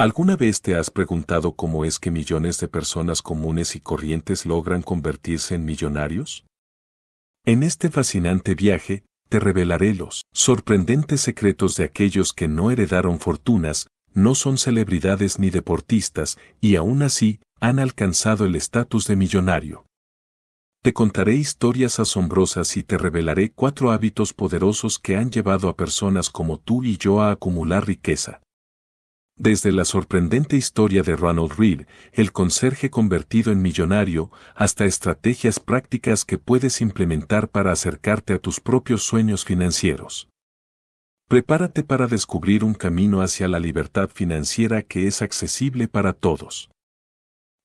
¿Alguna vez te has preguntado cómo es que millones de personas comunes y corrientes logran convertirse en millonarios? En este fascinante viaje, te revelaré los sorprendentes secretos de aquellos que no heredaron fortunas, no son celebridades ni deportistas, y aún así, han alcanzado el estatus de millonario. Te contaré historias asombrosas y te revelaré cuatro hábitos poderosos que han llevado a personas como tú y yo a acumular riqueza desde la sorprendente historia de Ronald Reed, el conserje convertido en millonario, hasta estrategias prácticas que puedes implementar para acercarte a tus propios sueños financieros. Prepárate para descubrir un camino hacia la libertad financiera que es accesible para todos.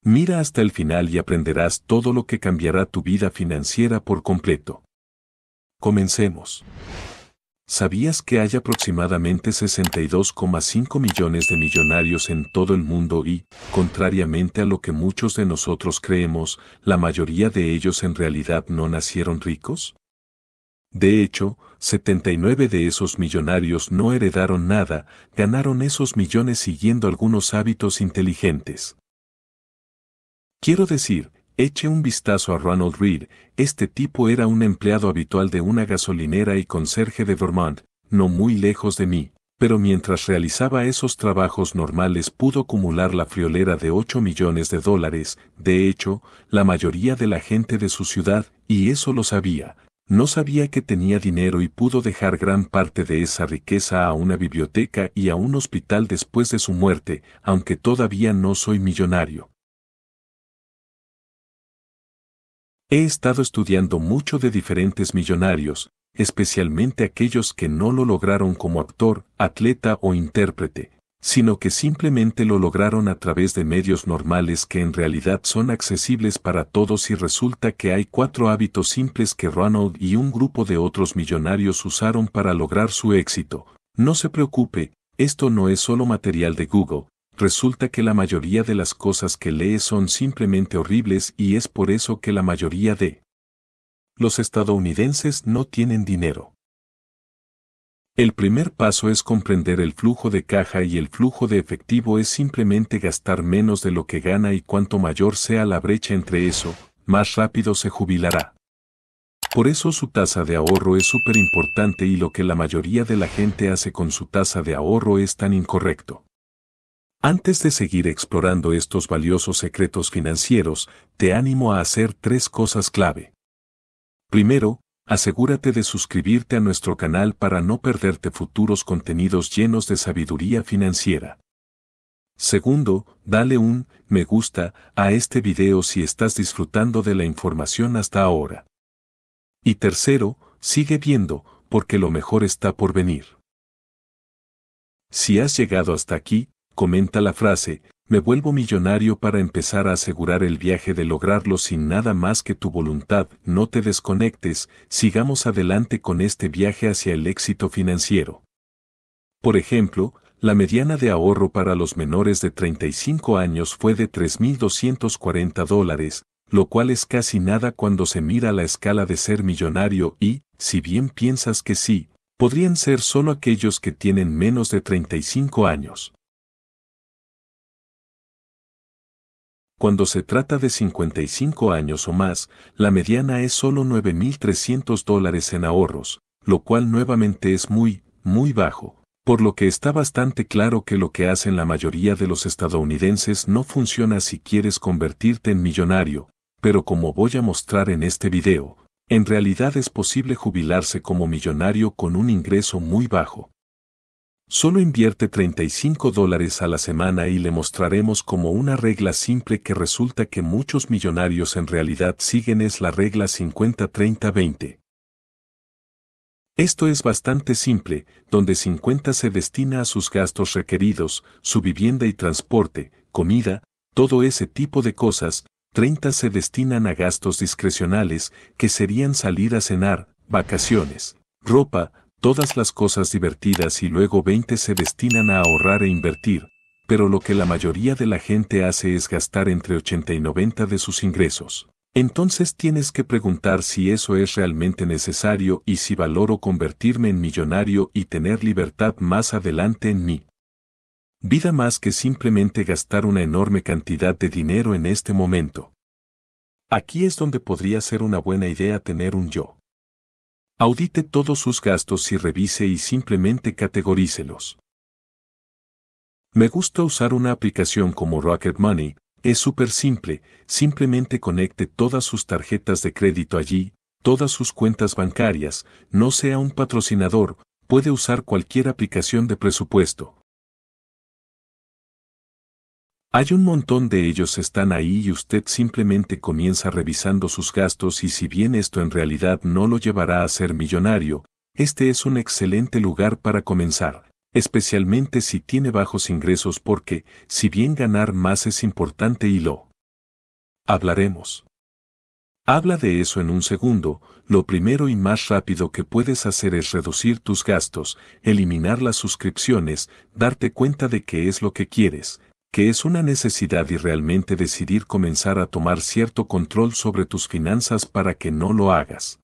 Mira hasta el final y aprenderás todo lo que cambiará tu vida financiera por completo. Comencemos. ¿Sabías que hay aproximadamente 62,5 millones de millonarios en todo el mundo y, contrariamente a lo que muchos de nosotros creemos, la mayoría de ellos en realidad no nacieron ricos? De hecho, 79 de esos millonarios no heredaron nada, ganaron esos millones siguiendo algunos hábitos inteligentes. Quiero decir, Eche un vistazo a Ronald Reed, este tipo era un empleado habitual de una gasolinera y conserje de Vermont, no muy lejos de mí, pero mientras realizaba esos trabajos normales pudo acumular la friolera de 8 millones de dólares, de hecho, la mayoría de la gente de su ciudad, y eso lo sabía, no sabía que tenía dinero y pudo dejar gran parte de esa riqueza a una biblioteca y a un hospital después de su muerte, aunque todavía no soy millonario He estado estudiando mucho de diferentes millonarios, especialmente aquellos que no lo lograron como actor, atleta o intérprete, sino que simplemente lo lograron a través de medios normales que en realidad son accesibles para todos y resulta que hay cuatro hábitos simples que Ronald y un grupo de otros millonarios usaron para lograr su éxito. No se preocupe, esto no es solo material de Google, resulta que la mayoría de las cosas que lee son simplemente horribles y es por eso que la mayoría de los estadounidenses no tienen dinero. El primer paso es comprender el flujo de caja y el flujo de efectivo es simplemente gastar menos de lo que gana y cuanto mayor sea la brecha entre eso, más rápido se jubilará. Por eso su tasa de ahorro es súper importante y lo que la mayoría de la gente hace con su tasa de ahorro es tan incorrecto. Antes de seguir explorando estos valiosos secretos financieros, te animo a hacer tres cosas clave. Primero, asegúrate de suscribirte a nuestro canal para no perderte futuros contenidos llenos de sabiduría financiera. Segundo, dale un me gusta a este video si estás disfrutando de la información hasta ahora. Y tercero, sigue viendo, porque lo mejor está por venir. Si has llegado hasta aquí, comenta la frase, me vuelvo millonario para empezar a asegurar el viaje de lograrlo sin nada más que tu voluntad, no te desconectes, sigamos adelante con este viaje hacia el éxito financiero. Por ejemplo, la mediana de ahorro para los menores de 35 años fue de 3.240 dólares, lo cual es casi nada cuando se mira la escala de ser millonario y, si bien piensas que sí, podrían ser solo aquellos que tienen menos de 35 años. Cuando se trata de 55 años o más, la mediana es solo 9.300 dólares en ahorros, lo cual nuevamente es muy, muy bajo, por lo que está bastante claro que lo que hacen la mayoría de los estadounidenses no funciona si quieres convertirte en millonario, pero como voy a mostrar en este video, en realidad es posible jubilarse como millonario con un ingreso muy bajo, Solo invierte 35 dólares a la semana y le mostraremos como una regla simple que resulta que muchos millonarios en realidad siguen es la regla 50-30-20. Esto es bastante simple, donde 50 se destina a sus gastos requeridos, su vivienda y transporte, comida, todo ese tipo de cosas, 30 se destinan a gastos discrecionales, que serían salir a cenar, vacaciones, ropa, todas las cosas divertidas y luego 20 se destinan a ahorrar e invertir, pero lo que la mayoría de la gente hace es gastar entre 80 y 90 de sus ingresos. Entonces tienes que preguntar si eso es realmente necesario y si valoro convertirme en millonario y tener libertad más adelante en mí. Vida más que simplemente gastar una enorme cantidad de dinero en este momento. Aquí es donde podría ser una buena idea tener un yo. Audite todos sus gastos y revise y simplemente categorícelos. Me gusta usar una aplicación como Rocket Money, es súper simple, simplemente conecte todas sus tarjetas de crédito allí, todas sus cuentas bancarias, no sea un patrocinador, puede usar cualquier aplicación de presupuesto, hay un montón de ellos están ahí y usted simplemente comienza revisando sus gastos y si bien esto en realidad no lo llevará a ser millonario, este es un excelente lugar para comenzar, especialmente si tiene bajos ingresos porque, si bien ganar más es importante y lo hablaremos. Habla de eso en un segundo, lo primero y más rápido que puedes hacer es reducir tus gastos, eliminar las suscripciones, darte cuenta de qué es lo que quieres, que es una necesidad y realmente decidir comenzar a tomar cierto control sobre tus finanzas para que no lo hagas.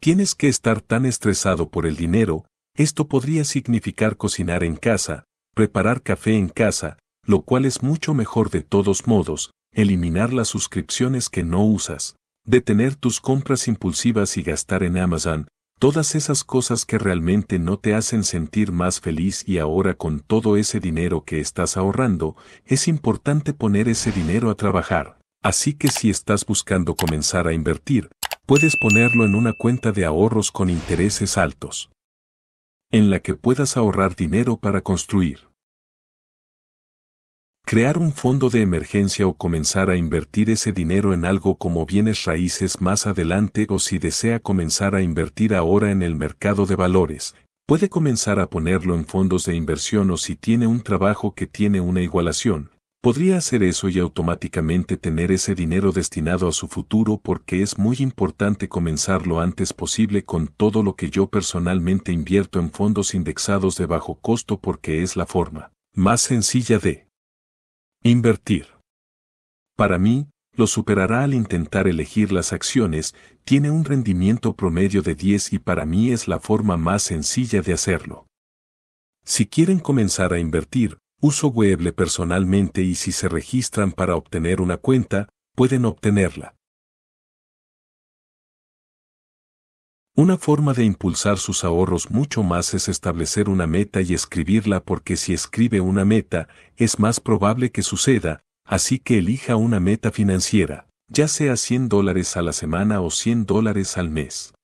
Tienes que estar tan estresado por el dinero, esto podría significar cocinar en casa, preparar café en casa, lo cual es mucho mejor de todos modos, eliminar las suscripciones que no usas, detener tus compras impulsivas y gastar en Amazon, todas esas cosas que realmente no te hacen sentir más feliz y ahora con todo ese dinero que estás ahorrando, es importante poner ese dinero a trabajar. Así que si estás buscando comenzar a invertir, puedes ponerlo en una cuenta de ahorros con intereses altos, en la que puedas ahorrar dinero para construir crear un fondo de emergencia o comenzar a invertir ese dinero en algo como bienes raíces más adelante o si desea comenzar a invertir ahora en el mercado de valores, puede comenzar a ponerlo en fondos de inversión o si tiene un trabajo que tiene una igualación, podría hacer eso y automáticamente tener ese dinero destinado a su futuro porque es muy importante comenzar lo antes posible con todo lo que yo personalmente invierto en fondos indexados de bajo costo porque es la forma más sencilla de Invertir. Para mí, lo superará al intentar elegir las acciones, tiene un rendimiento promedio de 10 y para mí es la forma más sencilla de hacerlo. Si quieren comenzar a invertir, uso Weble personalmente y si se registran para obtener una cuenta, pueden obtenerla. Una forma de impulsar sus ahorros mucho más es establecer una meta y escribirla porque si escribe una meta, es más probable que suceda, así que elija una meta financiera, ya sea 100 dólares a la semana o 100 dólares al mes.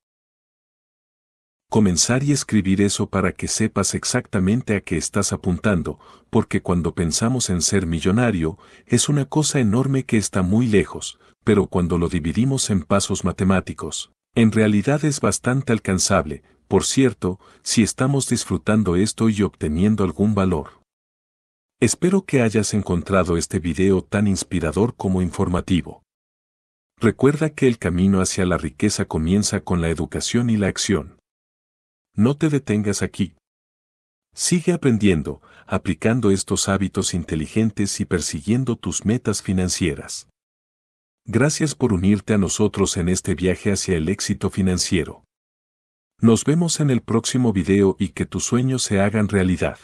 Comenzar y escribir eso para que sepas exactamente a qué estás apuntando, porque cuando pensamos en ser millonario, es una cosa enorme que está muy lejos, pero cuando lo dividimos en pasos matemáticos, en realidad es bastante alcanzable, por cierto, si estamos disfrutando esto y obteniendo algún valor. Espero que hayas encontrado este video tan inspirador como informativo. Recuerda que el camino hacia la riqueza comienza con la educación y la acción. No te detengas aquí. Sigue aprendiendo, aplicando estos hábitos inteligentes y persiguiendo tus metas financieras. Gracias por unirte a nosotros en este viaje hacia el éxito financiero. Nos vemos en el próximo video y que tus sueños se hagan realidad.